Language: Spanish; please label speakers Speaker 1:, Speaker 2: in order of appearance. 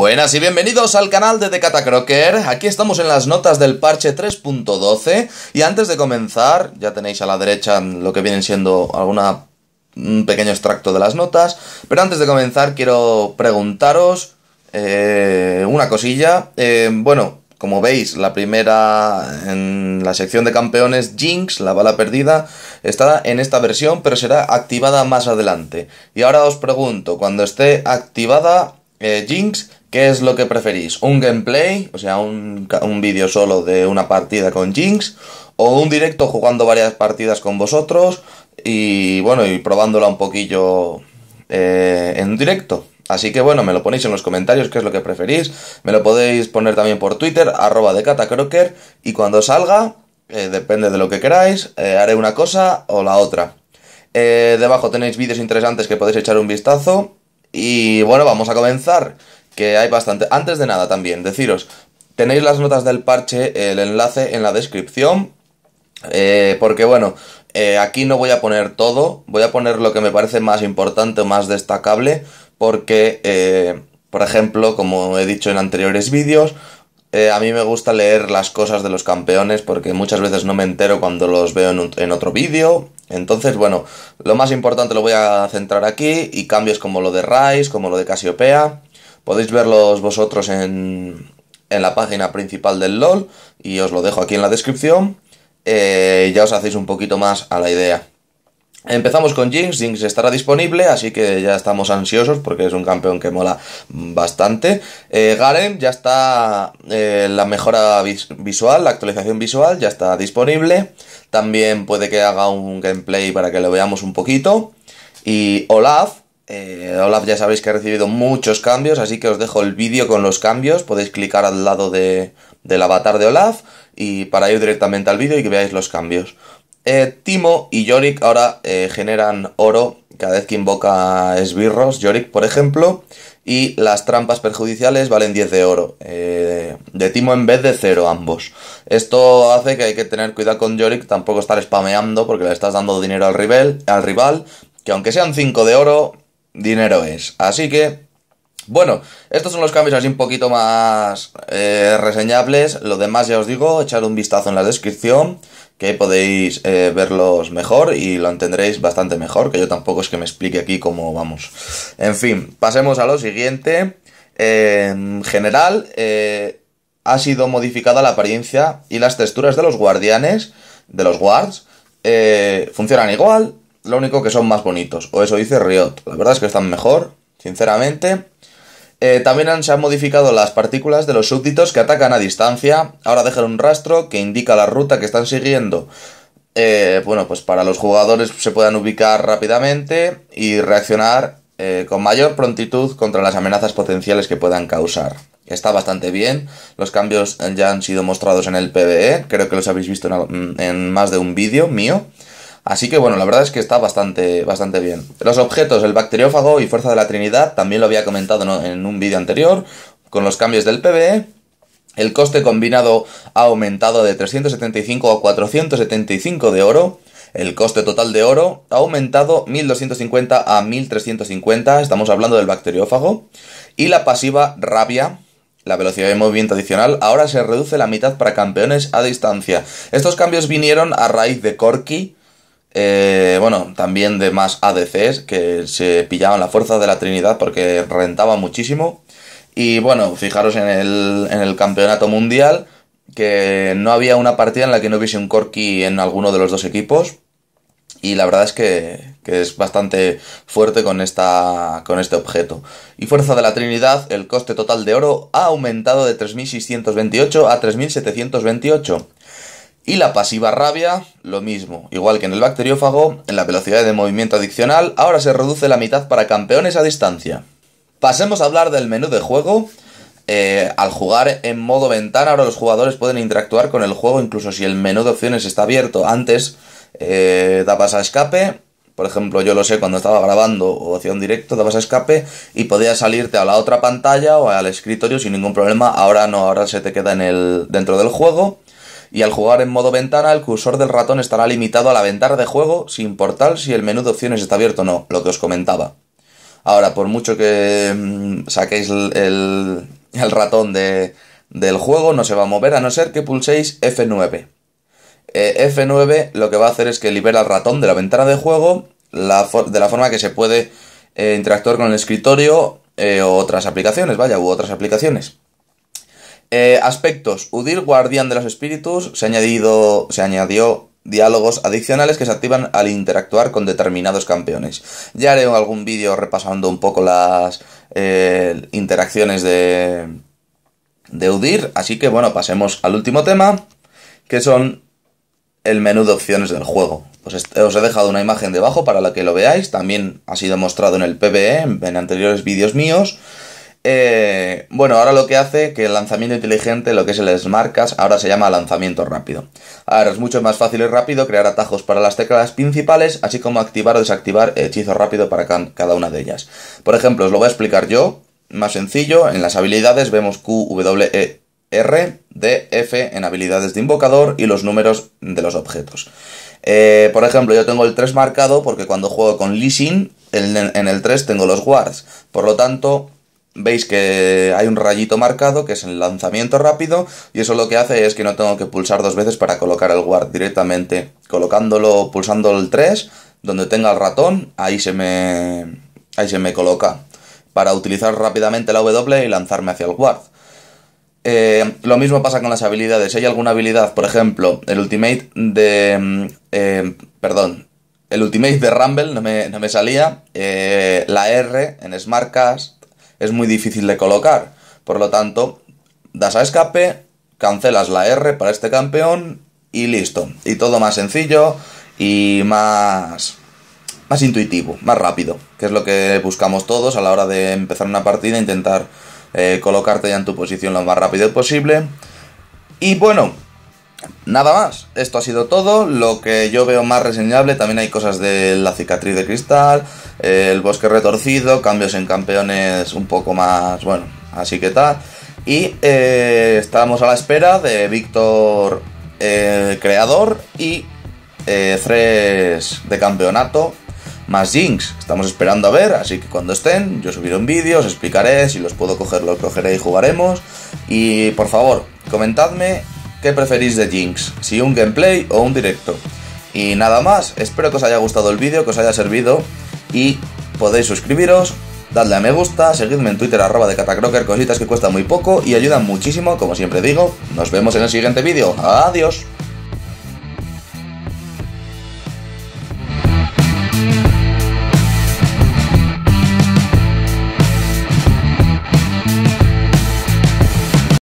Speaker 1: Buenas y bienvenidos al canal de The Crocker. Aquí estamos en las notas del parche 3.12 y antes de comenzar, ya tenéis a la derecha lo que vienen siendo alguna un pequeño extracto de las notas, pero antes de comenzar quiero preguntaros eh, una cosilla. Eh, bueno, como veis, la primera en la sección de campeones, Jinx, la bala perdida, Estará en esta versión, pero será activada más adelante. Y ahora os pregunto, cuando esté activada eh, Jinx, ¿Qué es lo que preferís? ¿Un gameplay? O sea, un, vídeo solo de una partida con Jinx. O un directo jugando varias partidas con vosotros. Y bueno, y probándola un poquillo eh, en directo. Así que bueno, me lo ponéis en los comentarios qué es lo que preferís. Me lo podéis poner también por Twitter, arroba de catacroker. Y cuando salga, eh, depende de lo que queráis, eh, haré una cosa o la otra. debajo tenéis vídeos interesantes que podéis echar un vistazo. Y bueno, vamos a comenzar que hay bastante. Antes de nada también, deciros, tenéis las notas del parche, el enlace en la descripción, eh, porque bueno, eh, aquí no voy a poner todo, voy a poner lo que me parece más importante o más destacable, porque, eh, por ejemplo, como he dicho en anteriores vídeos, a mí me gusta leer las cosas de los campeones porque muchas veces no me entero cuando los veo en, en otro vídeo. Entonces, bueno, lo más importante lo voy a centrar aquí y cambios como lo de Rice, como lo de Casiopea. Podéis verlos vosotros en, la página principal del LOL y os lo dejo aquí en la descripción. Eh, ya os hacéis un poquito más a la idea. Empezamos con Jinx, Jinx estará disponible, así que ya estamos ansiosos porque es un campeón que mola bastante. Eh, Garen ya está eh, la mejora visual, la actualización visual ya está disponible. También puede que haga un gameplay para que lo veamos un poquito. Y Olaf, eh, Olaf ya sabéis que ha recibido muchos cambios, así que os dejo el vídeo con los cambios. Podéis clicar al lado de, del avatar de Olaf y para ir directamente al vídeo y que veáis los cambios. Eh, Timo y Yorick ahora eh, generan oro cada vez que invoca esbirros, Yorick por ejemplo, y las trampas perjudiciales valen 10 de oro, de Timo en vez de 0 ambos. Esto hace que hay que tener cuidado con Yorick, tampoco estar spameando porque le estás dando dinero al rival, al rival que aunque sean 5 de oro, dinero es. Así que, bueno, estos son los cambios así un poquito más eh, reseñables. Lo demás ya os digo, echar un vistazo en la descripción, que podéis eh, verlos mejor y lo entenderéis bastante mejor, que yo tampoco es que me explique aquí cómo vamos. En fin, pasemos a lo siguiente. en general, eh, ha sido modificada la apariencia y las texturas de los guardianes, de los guards, funcionan igual, lo único que son más bonitos, o eso dice Riot. La verdad es que están mejor, sinceramente. Eh, también se han modificado las partículas de los súbditos que atacan a distancia. Ahora dejan un rastro que indica la ruta que están siguiendo. Eh, bueno, pues para los jugadores se puedan ubicar rápidamente y reaccionar eh, con mayor prontitud contra las amenazas potenciales que puedan causar. Está bastante bien, los cambios ya han sido mostrados en el PBE, creo que los habéis visto en, en más de un vídeo mío. Así que bueno, la verdad es que está bastante, bastante bien. Los objetos, el bacteriófago y Fuerza de la Trinidad, también lo había comentado en un vídeo anterior, con los cambios del PBE. El coste combinado ha aumentado de 375 a 475 de oro. El coste total de oro ha aumentado 1250 a 1350, estamos hablando del bacteriófago. Y la pasiva rabia, la velocidad de movimiento adicional, ahora se reduce la mitad para campeones a distancia. Estos cambios vinieron a raíz de Corky, eh, bueno, también de más ADCs que se pillaban la fuerza de la Trinidad porque rentaba muchísimo. Y bueno, fijaros en el, campeonato mundial que no había una partida en la que no hubiese un Corki en alguno de los dos equipos. Y la verdad es que, es bastante fuerte con, esta, con este objeto. Y Fuerza de la Trinidad, el coste total de oro ha aumentado de 3.628 a 3.728. Y la pasiva rabia, lo mismo. Igual que en el bacteriófago, en la velocidad de movimiento adicional, ahora se reduce la mitad para campeones a distancia. Pasemos a hablar del menú de juego. Eh, al jugar en modo ventana, ahora los jugadores pueden interactuar con el juego, incluso si el menú de opciones está abierto. Antes eh, dabas a escape, por ejemplo, yo lo sé cuando estaba grabando o hacía directo, dabas a escape y podías salirte a la otra pantalla o al escritorio sin ningún problema. Ahora no, ahora se te queda en el, dentro del juego y al jugar en modo ventana el cursor del ratón estará limitado a la ventana de juego sin importar si el menú de opciones está abierto o no, lo que os comentaba. Ahora, por mucho que mm, saquéis el, ratón del juego, no se va a mover a no ser que pulséis F9. Eh, F9 lo que va a hacer es que libera el ratón de la ventana de juego de la forma que se puede eh, interactuar con el escritorio eh, o otras aplicaciones, vaya, u otras aplicaciones. Eh, aspectos. Udir, guardián de los espíritus, se, ha añadido, se añadió diálogos adicionales que se activan al interactuar con determinados campeones. Ya haré algún vídeo repasando un poco las eh, interacciones de, de Udir, así que bueno, pasemos al último tema, que son el menú de opciones del juego. Pues os he dejado una imagen debajo para la que lo veáis, también ha sido mostrado en el PBE, en anteriores vídeos míos. Eh, bueno, ahora lo que hace que el lanzamiento inteligente, lo que es el marcas, ahora se llama lanzamiento rápido. Ahora es mucho más fácil y rápido crear atajos para las teclas principales, así como activar o desactivar hechizos rápido para cada una de ellas. Por ejemplo, os lo voy a explicar yo, más sencillo, en las habilidades vemos Q, W, E, R, D, F en habilidades de invocador y los números de los objetos. Eh, por ejemplo, yo tengo el 3 marcado porque cuando juego con Lee en, el 3 tengo los guards. Por lo tanto, veis que hay un rayito marcado que es el lanzamiento rápido y eso lo que hace es que no tengo que pulsar dos veces para colocar el guard directamente colocándolo pulsando el 3 donde tenga el ratón ahí se me ahí se me coloca para utilizar rápidamente la W y lanzarme hacia el guard eh, lo mismo pasa con las habilidades si hay alguna habilidad por ejemplo el ultimate de mm, eh, perdón el ultimate de Rumble no me, salía eh, la R en Smartcast es muy difícil de colocar. Por lo tanto, das a escape, cancelas la R para este campeón y listo. Y todo más sencillo y más, más intuitivo, más rápido, que es lo que buscamos todos a la hora de empezar una partida, intentar eh, colocarte ya en tu posición lo más rápido posible. Y bueno, Nada más, esto ha sido todo. Lo que yo veo más reseñable, también hay cosas de la cicatriz de cristal, eh, el bosque retorcido, cambios en campeones un poco más, bueno, así que tal. Y eh, estamos a la espera de Víctor eh, Creador y 3 de campeonato más Jinx. Estamos esperando a ver, así que cuando estén, yo subiré un vídeo, os explicaré, si los puedo coger, los cogeré y jugaremos. Y por favor, comentadme qué preferís de Jinx, si un gameplay o un directo. Y nada más, espero que os haya gustado el vídeo, que os haya servido y podéis suscribiros, dadle a me gusta, seguidme en Twitter arroba de Catacroker, cositas que cuestan muy poco y ayudan muchísimo, como siempre digo. Nos vemos en el siguiente vídeo. Adiós.